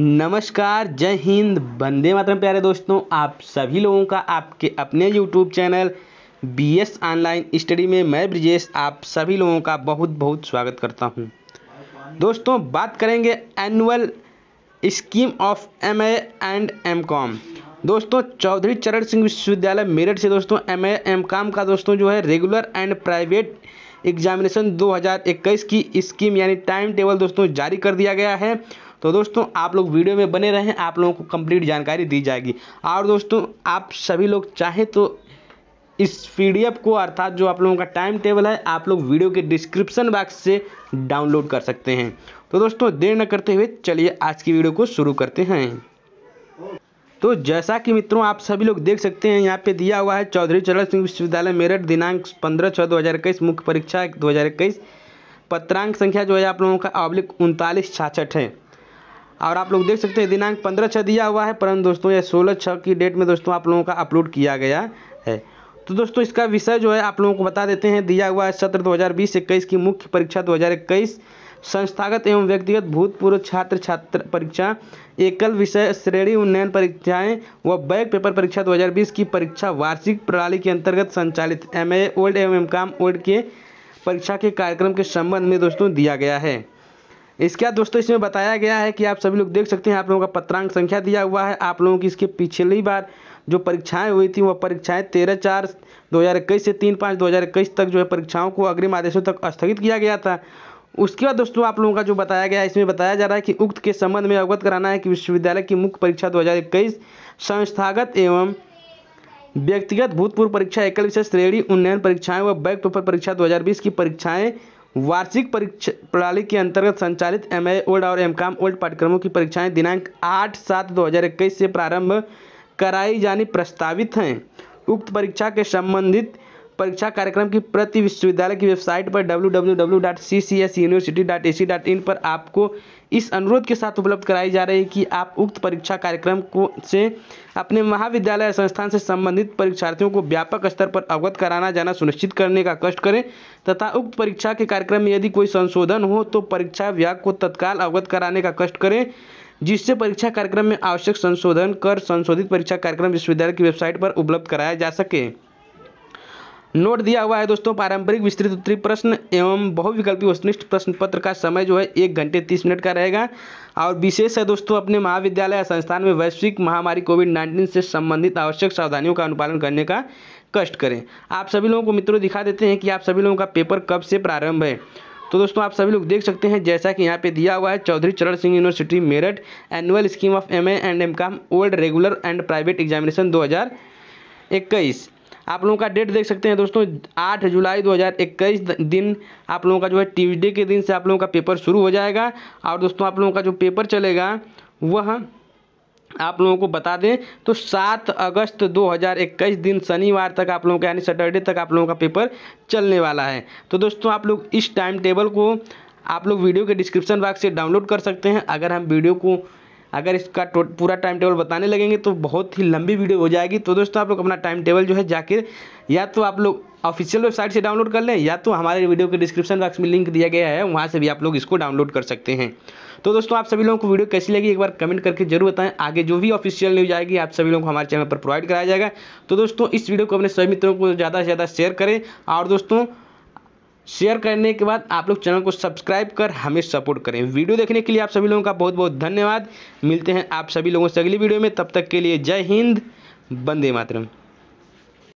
नमस्कार जय हिंद बंदे मातरम प्यारे दोस्तों आप सभी लोगों का आपके अपने YouTube channel B S online study में मैं ब्रिजेश आप सभी लोगों का बहुत बहुत स्वागत करता हूं दोस्तों बात करेंगे annual scheme of M and M com दोस्तों चौधरी चरण सिंह विश्वविद्यालय मेरठ से दोस्तों एम ए एम कॉम का दोस्तों जो है रेगुलर एंड प्राइवेट एग्जामिनेशन 2021 की स्कीम यानी टाइम टेबल दोस्तों जारी कर दिया गया है तो दोस्तों आप लोग वीडियो में बने रहें आप लोगों को कंप्लीट जानकारी दी जाएगी और दोस्तों आप सभी लोग चाहें तो इस पी को अर्थात जो आप लोगों का टाइम टेबल है आप लोग वीडियो के डिस्क्रिप्शन बॉक्स से डाउनलोड कर सकते हैं तो दोस्तों देर न करते हुए चलिए आज की वीडियो को शुरू करते हैं तो जैसा कि मित्रों आप सभी लोग देख सकते हैं यहाँ पे दिया हुआ है चौधरी चरण सिंह विश्वविद्यालय मेरठ दिनांक पंद्रह छः दो हज़ार इक्कीस मुख्य परीक्षा दो हज़ार इक्कीस पत्रांक संख्या जो है आप लोगों का अब्लिक उनतालीस छाछठ है और आप लोग देख सकते हैं दिनांक पंद्रह छः दिया हुआ है परंतु दोस्तों यह सोलह छः की डेट में दोस्तों आप लोगों का अपलोड किया गया है तो दोस्तों इसका विषय जो है आप लोगों को बता देते हैं दिया हुआ है सत्र बीस इक्कीस की मुख्य परीक्षा इक्कीस संस्थागत एवं व्यक्तिगत भूतपूर्व छात्र छात्र परीक्षा एकल विषय श्रेणी उन्नयन परीक्षाएं व बैक पेपर परीक्षा 2020 की परीक्षा वार्षिक प्रणाली के अंतर्गत संचालित एम ए ओल्ड एवं एम कॉम ओल्ड के परीक्षा के कार्यक्रम के संबंध में दोस्तों दिया गया है इसके बाद दोस्तों इसमें बताया गया है कि आप सभी लोग देख सकते हैं आप लोगों का पत्रांक संख्या दिया हुआ है आप लोगों की इसके पिछली बार जो परीक्षाएं हुई थी वह परीक्षाएं तेरह चार दो हज़ार इक्कीस से तीन पाँच दो हज़ार इक्कीस तक जो है परीक्षाओं को अग्रिम आदेशों तक स्थगित किया गया था उसके बाद दोस्तों आप लोगों का जो बताया गया है इसमें बताया जा रहा है कि उक्त के संबंध में अवगत कराना है कि विश्वविद्यालय की मुख्य परीक्षा 2021 संस्थागत एवं व्यक्तिगत भूतपूर्व परीक्षा एकल विशेष श्रेणी उन्नयन परीक्षाएं व बैक पेपर परीक्षा 2020 की परीक्षाएं वार्षिक परीक्षा प्रणाली के अंतर्गत संचालित एम ए ओल्ड और एम कॉम ओल्ड पाठ्यक्रमों की परीक्षाएं दिनांक आठ सात दो हज़ार इक्कीस से प्रारंभ कराई जानी प्रस्तावित हैं उक्त परीक्षा के संबंधित परीक्षा कार्यक्रम की प्रति विश्वविद्यालय की वेबसाइट पर डब्ल्यू पर आपको इस अनुरोध के साथ उपलब्ध कराई जा रही है कि आप उक्त परीक्षा कार्यक्रम को से अपने महाविद्यालय संस्थान से संबंधित परीक्षार्थियों को व्यापक स्तर पर अवगत कराना जाना सुनिश्चित करने का कष्ट करें तथा उक्त परीक्षा के कार्यक्रम में यदि कोई संशोधन हो तो परीक्षा विभाग को तत्काल अवगत कराने का कष्ट करें जिससे परीक्षा कार्यक्रम में आवश्यक संशोधन कर संशोधित परीक्षा कार्यक्रम विश्वविद्यालय की वेबसाइट पर उपलब्ध कराया जा सके नोट दिया हुआ है दोस्तों पारंपरिक विस्तृत उत्तरी प्रश्न एवं बहुविकल्पी वस्तुनिष्ठ प्रश्न पत्र का समय जो है एक घंटे तीस मिनट का रहेगा और विशेष है दोस्तों अपने महाविद्यालय या संस्थान में वैश्विक महामारी कोविड नाइन्टीन से संबंधित आवश्यक सावधानियों का अनुपालन करने का कष्ट करें आप सभी लोगों को मित्रों दिखा देते हैं कि आप सभी लोगों का पेपर कब से प्रारंभ है तो दोस्तों आप सभी लोग देख सकते हैं जैसा कि यहाँ पे दिया हुआ है Chaudhary Charan Singh university Meerut annual scheme of M and M old regular and private examination दो इक्कीस आप लोगों का डेट देख सकते हैं दोस्तों आठ जुलाई 2021 दिन आप लोगों का जो है ट्यूजडे के दिन से आप लोगों का पेपर शुरू हो जाएगा और दोस्तों आप लोगों का जो पेपर चलेगा वह आप लोगों को बता दें तो 7 अगस्त 2021 दिन शनिवार तक आप लोगों का यानी सैटरडे तक आप लोगों का पेपर चलने वाला है तो दोस्तों आप लोग इस टाइम टेबल को आप लोग वीडियो के डिस्क्रिप्शन बॉक्स से डाउनलोड कर सकते हैं अगर हम वीडियो को अगर इसका पूरा टाइम टेबल बताने लगेंगे तो बहुत ही लंबी वीडियो हो जाएगी तो दोस्तों आप लोग अपना टाइम टेबल जो है जाके या तो आप लोग ऑफिशियल वेबसाइट से डाउनलोड कर लें या तो हमारे वीडियो के डिस्क्रिप्शन बॉक्स में लिंक दिया गया है वहाँ से भी आप लोग इसको डाउनलोड कर सकते हैं तो दोस्तों आप सभी लोगों को वीडियो कैसी लगी एक बार कमेंट करके जरूर बताएं आगे जो भी ऑफिशियल न्यूज आएगी आप सभी लोगों को हमारे चैनल पर प्रोवाइड कराया जाएगा तो दोस्तों इस वीडियो को अपने सभी मित्रों को ज़्यादा से ज़्यादा शेयर करें और दोस्तों शेयर करने के बाद आप लोग चैनल को सब्सक्राइब कर हमें सपोर्ट करें वीडियो देखने के लिए आप सभी लोगों का बहुत बहुत धन्यवाद मिलते हैं आप सभी लोगों से अगली वीडियो में तब तक के लिए जय हिंद वंदे मातरम